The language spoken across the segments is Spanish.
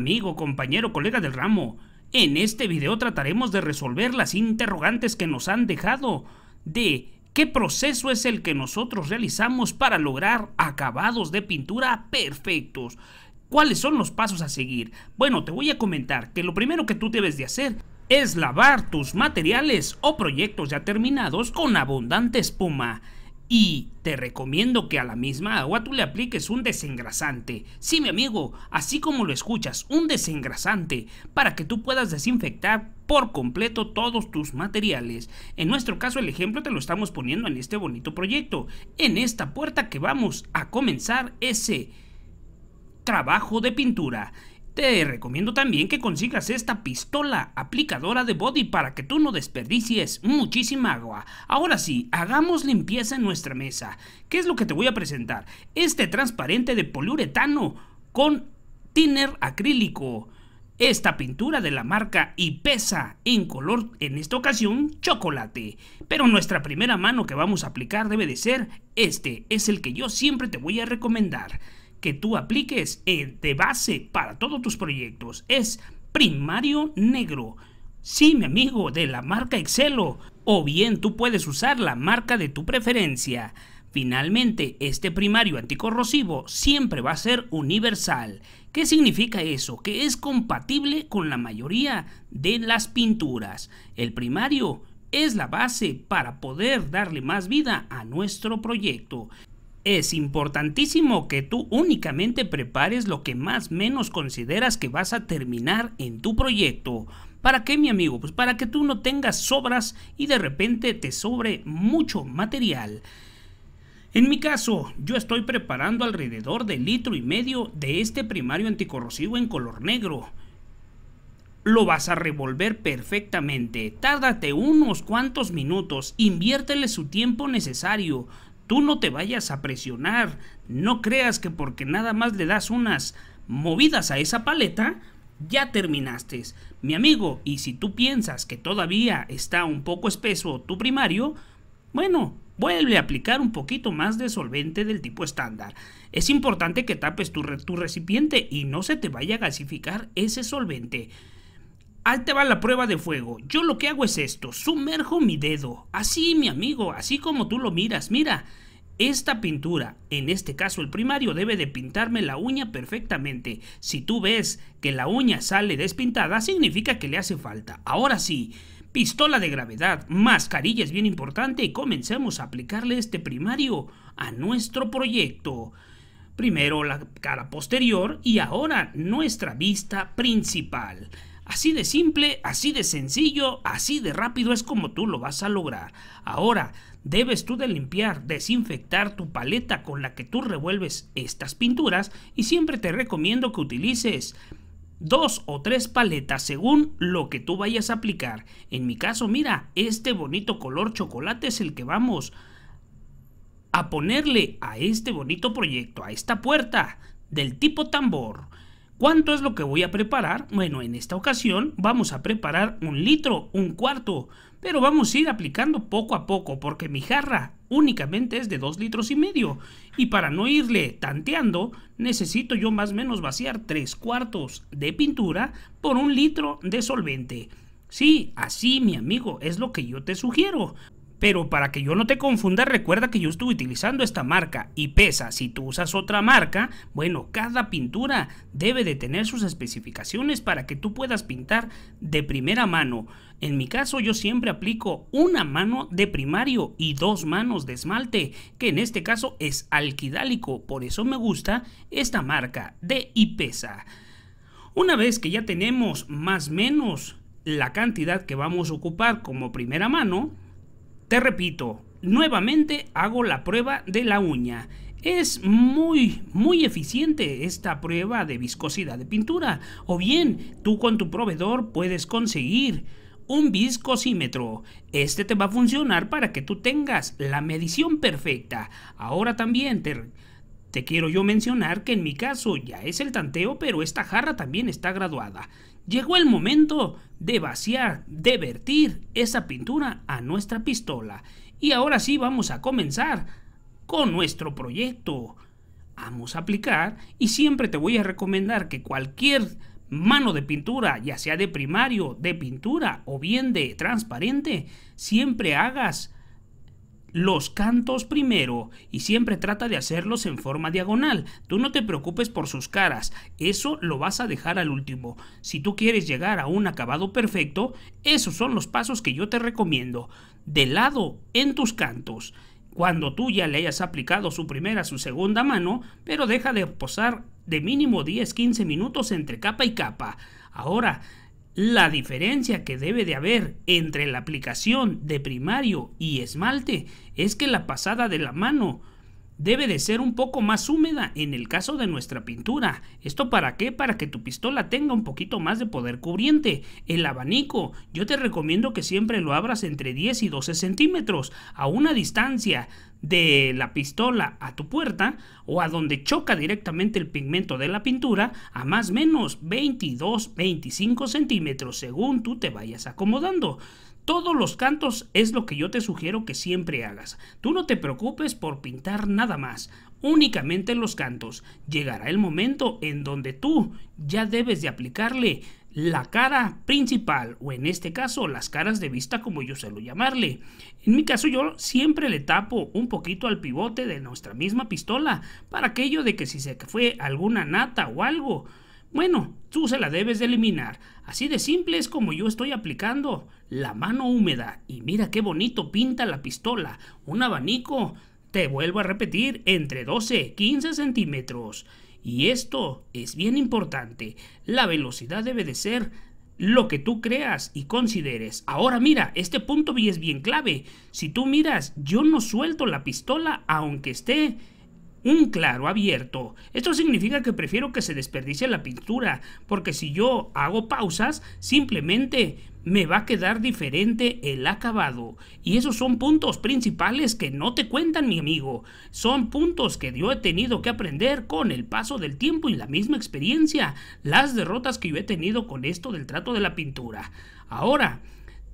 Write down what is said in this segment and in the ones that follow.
amigo, compañero, colega del ramo. En este video trataremos de resolver las interrogantes que nos han dejado de qué proceso es el que nosotros realizamos para lograr acabados de pintura perfectos. ¿Cuáles son los pasos a seguir? Bueno, te voy a comentar que lo primero que tú debes de hacer es lavar tus materiales o proyectos ya terminados con abundante espuma. Y te recomiendo que a la misma agua tú le apliques un desengrasante. Sí, mi amigo, así como lo escuchas, un desengrasante para que tú puedas desinfectar por completo todos tus materiales. En nuestro caso el ejemplo te lo estamos poniendo en este bonito proyecto, en esta puerta que vamos a comenzar ese trabajo de pintura. Te recomiendo también que consigas esta pistola aplicadora de body para que tú no desperdicies muchísima agua. Ahora sí, hagamos limpieza en nuestra mesa. ¿Qué es lo que te voy a presentar? Este transparente de poliuretano con tiner acrílico. Esta pintura de la marca y pesa en color, en esta ocasión, chocolate. Pero nuestra primera mano que vamos a aplicar debe de ser este. Es el que yo siempre te voy a recomendar que tú apliques eh, de base para todos tus proyectos. Es primario negro. Sí, mi amigo, de la marca Excelo. O bien tú puedes usar la marca de tu preferencia. Finalmente, este primario anticorrosivo siempre va a ser universal. ¿Qué significa eso? Que es compatible con la mayoría de las pinturas. El primario es la base para poder darle más vida a nuestro proyecto. Es importantísimo que tú únicamente prepares lo que más menos consideras que vas a terminar en tu proyecto. ¿Para qué, mi amigo? Pues para que tú no tengas sobras y de repente te sobre mucho material. En mi caso, yo estoy preparando alrededor de litro y medio de este primario anticorrosivo en color negro. Lo vas a revolver perfectamente, tárdate unos cuantos minutos, inviértele su tiempo necesario, Tú no te vayas a presionar, no creas que porque nada más le das unas movidas a esa paleta, ya terminaste. Mi amigo, y si tú piensas que todavía está un poco espeso tu primario, bueno, vuelve a aplicar un poquito más de solvente del tipo estándar. Es importante que tapes tu, tu recipiente y no se te vaya a gasificar ese solvente. Ahí te va la prueba de fuego. Yo lo que hago es esto, sumerjo mi dedo. Así, mi amigo, así como tú lo miras, mira. Esta pintura, en este caso el primario, debe de pintarme la uña perfectamente. Si tú ves que la uña sale despintada, significa que le hace falta. Ahora sí, pistola de gravedad, mascarilla es bien importante y comencemos a aplicarle este primario a nuestro proyecto. Primero la cara posterior y ahora nuestra vista principal. Así de simple, así de sencillo, así de rápido es como tú lo vas a lograr. Ahora, debes tú de limpiar, desinfectar tu paleta con la que tú revuelves estas pinturas y siempre te recomiendo que utilices dos o tres paletas según lo que tú vayas a aplicar. En mi caso, mira, este bonito color chocolate es el que vamos a ponerle a este bonito proyecto, a esta puerta del tipo tambor. ¿Cuánto es lo que voy a preparar? Bueno, en esta ocasión vamos a preparar un litro, un cuarto, pero vamos a ir aplicando poco a poco porque mi jarra únicamente es de 2 litros y medio y para no irle tanteando necesito yo más o menos vaciar 3 cuartos de pintura por un litro de solvente. Sí, así mi amigo, es lo que yo te sugiero. Pero para que yo no te confunda, recuerda que yo estuve utilizando esta marca y pesa. Si tú usas otra marca, bueno, cada pintura debe de tener sus especificaciones para que tú puedas pintar de primera mano. En mi caso yo siempre aplico una mano de primario y dos manos de esmalte, que en este caso es alquidálico, por eso me gusta esta marca de Ipesa. Una vez que ya tenemos más o menos la cantidad que vamos a ocupar como primera mano, te repito, nuevamente hago la prueba de la uña. Es muy, muy eficiente esta prueba de viscosidad de pintura. O bien, tú con tu proveedor puedes conseguir un viscosímetro. Este te va a funcionar para que tú tengas la medición perfecta. Ahora también te, te quiero yo mencionar que en mi caso ya es el tanteo, pero esta jarra también está graduada. Llegó el momento de vaciar, de vertir esa pintura a nuestra pistola. Y ahora sí vamos a comenzar con nuestro proyecto. Vamos a aplicar y siempre te voy a recomendar que cualquier mano de pintura, ya sea de primario, de pintura o bien de transparente, siempre hagas los cantos primero y siempre trata de hacerlos en forma diagonal. Tú no te preocupes por sus caras, eso lo vas a dejar al último. Si tú quieres llegar a un acabado perfecto, esos son los pasos que yo te recomiendo. De lado en tus cantos. Cuando tú ya le hayas aplicado su primera, su segunda mano, pero deja de posar de mínimo 10-15 minutos entre capa y capa. Ahora, la diferencia que debe de haber entre la aplicación de primario y esmalte es que la pasada de la mano debe de ser un poco más húmeda en el caso de nuestra pintura. ¿Esto para qué? Para que tu pistola tenga un poquito más de poder cubriente. El abanico, yo te recomiendo que siempre lo abras entre 10 y 12 centímetros a una distancia de la pistola a tu puerta o a donde choca directamente el pigmento de la pintura a más o menos 22-25 centímetros según tú te vayas acomodando. Todos los cantos es lo que yo te sugiero que siempre hagas. Tú no te preocupes por pintar nada más, únicamente los cantos. Llegará el momento en donde tú ya debes de aplicarle la cara principal o en este caso las caras de vista como yo suelo llamarle. En mi caso yo siempre le tapo un poquito al pivote de nuestra misma pistola para aquello de que si se fue alguna nata o algo, bueno, tú se la debes de eliminar. Así de simple es como yo estoy aplicando la mano húmeda y mira qué bonito pinta la pistola, un abanico, te vuelvo a repetir, entre 12, 15 centímetros. Y esto es bien importante. La velocidad debe de ser lo que tú creas y consideres. Ahora mira, este punto es bien clave. Si tú miras, yo no suelto la pistola aunque esté un claro abierto. Esto significa que prefiero que se desperdicie la pintura, porque si yo hago pausas, simplemente me va a quedar diferente el acabado. Y esos son puntos principales que no te cuentan, mi amigo. Son puntos que yo he tenido que aprender con el paso del tiempo y la misma experiencia, las derrotas que yo he tenido con esto del trato de la pintura. Ahora,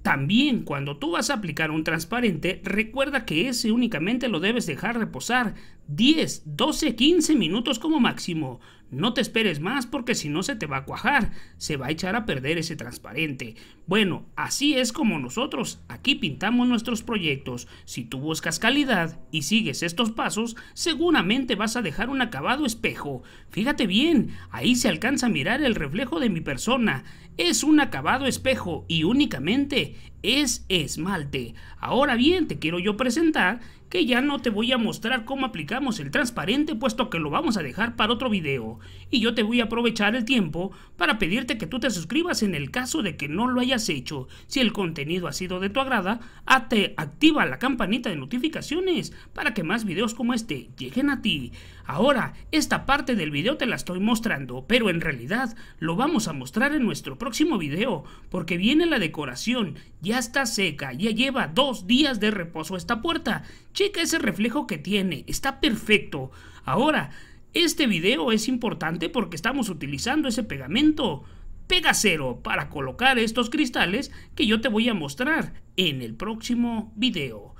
también cuando tú vas a aplicar un transparente, recuerda que ese únicamente lo debes dejar reposar 10, 12, 15 minutos como máximo. No te esperes más porque si no se te va a cuajar, se va a echar a perder ese transparente. Bueno, así es como nosotros aquí pintamos nuestros proyectos. Si tú buscas calidad y sigues estos pasos, seguramente vas a dejar un acabado espejo. Fíjate bien, ahí se alcanza a mirar el reflejo de mi persona. Es un acabado espejo y únicamente es esmalte. Ahora bien, te quiero yo presentar que ya no te voy a mostrar cómo aplicamos el transparente puesto que lo vamos a dejar para otro video y yo te voy a aprovechar el tiempo para pedirte que tú te suscribas en el caso de que no lo hayas hecho. Si el contenido ha sido de tu agrada, activa la campanita de notificaciones para que más videos como este lleguen a ti. Ahora, esta parte del video te la estoy mostrando, pero en realidad lo vamos a mostrar en nuestro próximo video, porque viene la decoración, ya está seca, ya lleva dos días de reposo esta puerta. Checa ese reflejo que tiene, está perfecto. Ahora, este video es importante porque estamos utilizando ese pegamento pegacero para colocar estos cristales que yo te voy a mostrar en el próximo video.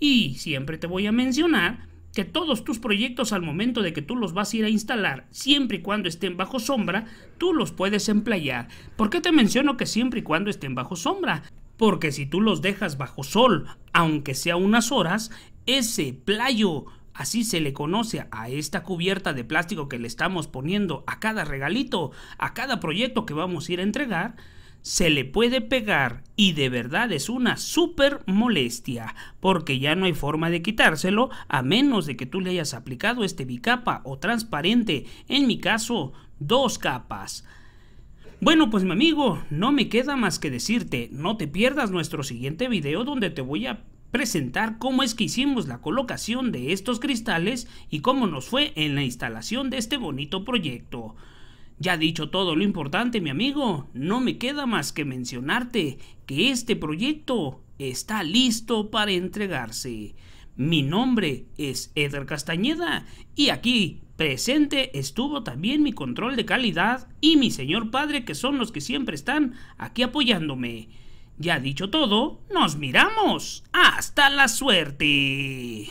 Y siempre te voy a mencionar que todos tus proyectos al momento de que tú los vas a ir a instalar, siempre y cuando estén bajo sombra, tú los puedes emplear. ¿Por qué te menciono que siempre y cuando estén bajo sombra? Porque si tú los dejas bajo sol, aunque sea unas horas, ese playo Así se le conoce a esta cubierta de plástico que le estamos poniendo a cada regalito, a cada proyecto que vamos a ir a entregar, se le puede pegar y de verdad es una súper molestia porque ya no hay forma de quitárselo a menos de que tú le hayas aplicado este bicapa o transparente, en mi caso dos capas. Bueno pues mi amigo, no me queda más que decirte, no te pierdas nuestro siguiente video donde te voy a presentar cómo es que hicimos la colocación de estos cristales y cómo nos fue en la instalación de este bonito proyecto. Ya dicho todo lo importante, mi amigo, no me queda más que mencionarte que este proyecto está listo para entregarse. Mi nombre es Eder Castañeda y aquí presente estuvo también mi control de calidad y mi señor padre que son los que siempre están aquí apoyándome. Ya dicho todo, nos miramos. Hasta la suerte.